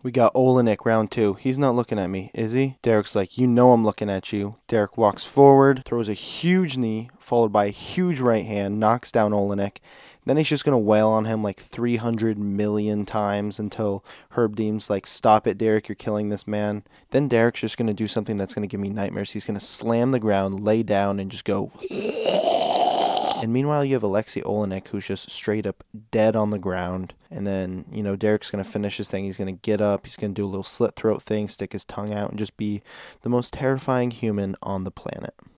We got Olenek round two. He's not looking at me, is he? Derek's like, you know I'm looking at you. Derek walks forward, throws a huge knee, followed by a huge right hand, knocks down Olenek. Then he's just going to wail on him like 300 million times until Herb Deem's like, stop it, Derek, you're killing this man. Then Derek's just going to do something that's going to give me nightmares. He's going to slam the ground, lay down, and just go... And meanwhile, you have Alexei Olenek, who's just straight up dead on the ground. And then, you know, Derek's going to finish his thing. He's going to get up. He's going to do a little slit throat thing, stick his tongue out, and just be the most terrifying human on the planet.